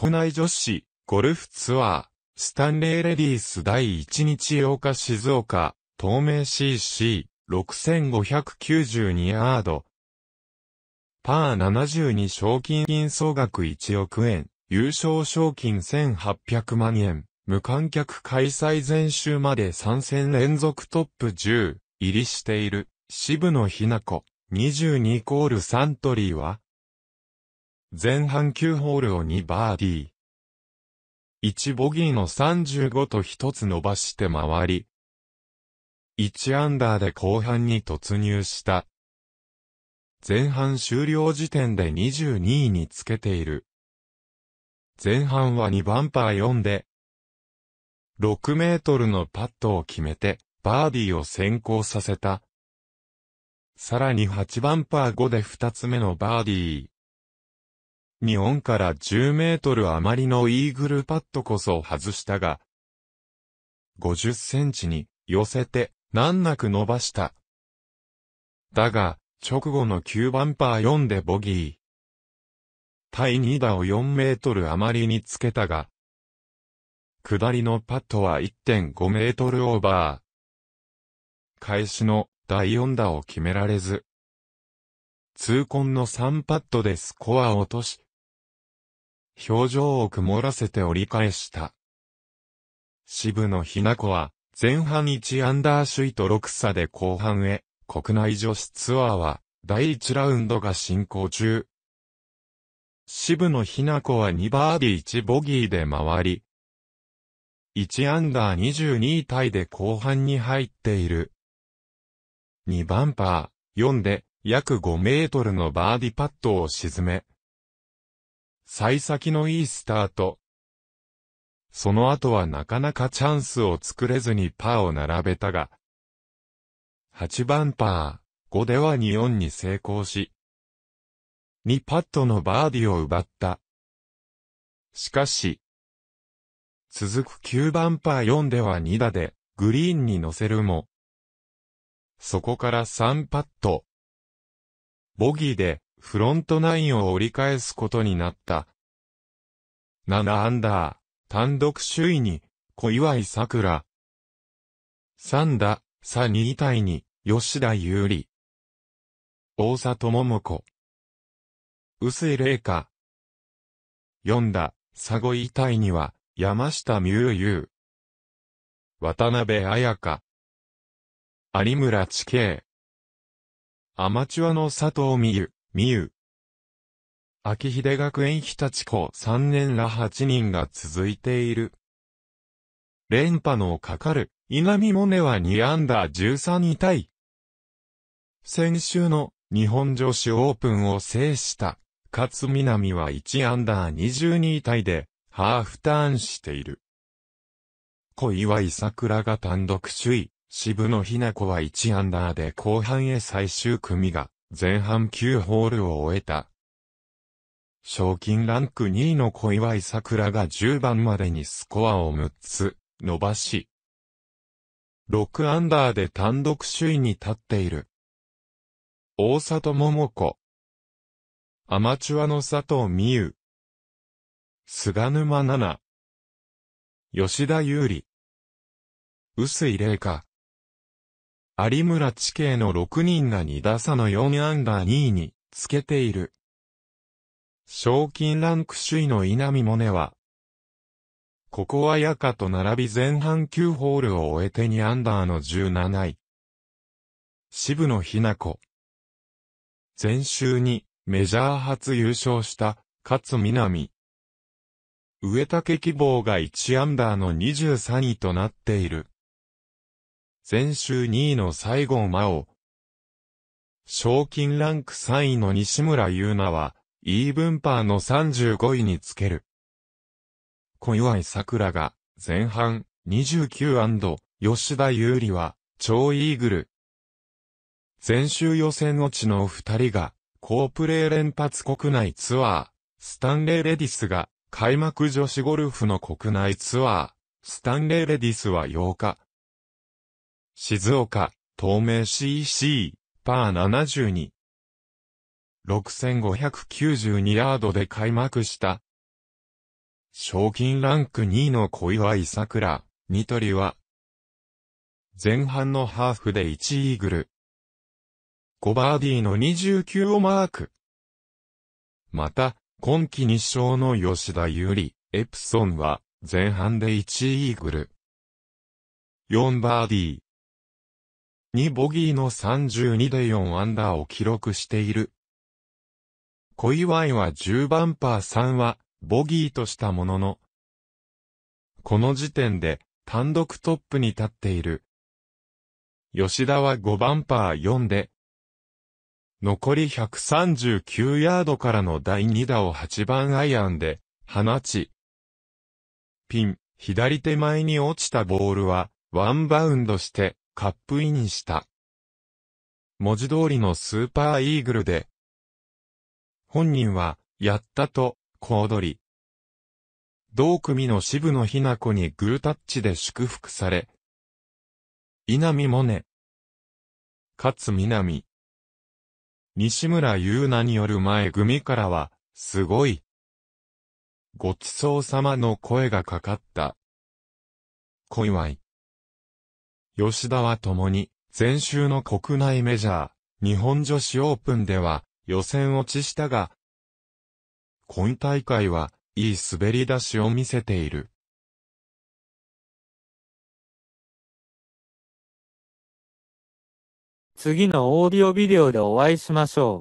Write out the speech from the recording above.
国内女子、ゴルフツアー、スタンレーレディース第1日8日静岡、東名 CC、6592ヤード。パー72賞金金総額1億円、優勝賞金1800万円、無観客開催前週まで3戦連続トップ10入りしている、渋野日向子、22コールサントリーは、前半9ホールを2バーディー。1ボギーの35と1つ伸ばして回り、1アンダーで後半に突入した。前半終了時点で22位につけている。前半は2ンパー4で、6メートルのパットを決めて、バーディーを先行させた。さらに8ンパー5で2つ目のバーディー。日本から10メートル余りのイーグルパットこそ外したが、50センチに寄せて難なく伸ばした。だが、直後の9番パー4でボギー。対2打を4メートル余りにつけたが、下りのパットは1.5メートルオーバー。開始の第4打を決められず、痛恨の3パットでスコアを落とし、表情を曇らせて折り返した。渋野ひな子は、前半1アンダー首位と6差で後半へ、国内女子ツアーは、第1ラウンドが進行中。渋野ひな子は2バーディー1ボギーで回り、1アンダー22位タイで後半に入っている。2番パー4で約5メートルのバーディパットを沈め、幸先のいいスタート。その後はなかなかチャンスを作れずにパーを並べたが、8番パー、5では2-4に成功し、2パットのバーディを奪った。しかし、続く9番パー4では2打で、グリーンに乗せるも、そこから3パット。ボギーで、フロントナインを折り返すことになった。7アンダー、単独首位に、小祝桜。3打、差2対に、吉田優里。大里桃子。薄井玲香。4打、差5位タイには、山下美優優。渡辺彩香。有村地形。アマチュアの佐藤美優。みゆ。秋秀学園日立校3年ら8人が続いている。連覇のかかる、稲見萌寧は2アンダー13位タイ。先週の日本女子オープンを制した、勝南は1アンダー22位タイで、ハーフターンしている。小祝桜が単独首位、渋野日向子は1アンダーで後半へ最終組が前半9ホールを終えた。賞金ランク2位の小祝さくらが10番までにスコアを6つ伸ばし、6アンダーで単独首位に立っている。大里桃子。アマチュアの佐藤美優。菅沼奈々。吉田優里。薄井玲香。有村地形の6人が2打差の4アンダー2位につけている。賞金ランク首位の稲見萌寧は、ここはヤカと並び前半9ホールを終えて2アンダーの17位。渋野日向子。前週にメジャー初優勝した勝南。植竹希望が1アンダーの23位となっている。全州2位の西郷真央。賞金ランク3位の西村優奈は、イーブンパーの35位につける。小祝桜が、前半、29& 吉田優里は、超イーグル。全州予選落ちの二人が、好プレー連発国内ツアー、スタンレーレディスが、開幕女子ゴルフの国内ツアー、スタンレーレディスは8日、静岡、東名 CC、パー72。6592ヤードで開幕した。賞金ランク2位の小祝桜、ニトリは、前半のハーフで1イーグル。5バーディーの29をマーク。また、今季2勝の吉田優里、エプソンは、前半で1イーグル。4バーディー、2ボギーの32で4アンダーを記録している。小祝は10番パー3は、ボギーとしたものの、この時点で、単独トップに立っている。吉田は5番パー4で、残り139ヤードからの第2打を8番アイアンで、放ち、ピン、左手前に落ちたボールは、ワンバウンドして、カップインした。文字通りのスーパーイーグルで、本人は、やったと、小躍り。同組の渋野日向子にグータッチで祝福され、稲見萌寧、勝南、西村優奈による前組からは、すごい。ごちそうさまの声がかかった。小祝。吉田は共に、前週の国内メジャー、日本女子オープンでは、予選落ちしたが、今大会は、いい滑り出しを見せている。次のオーディオビデオでお会いしましょう。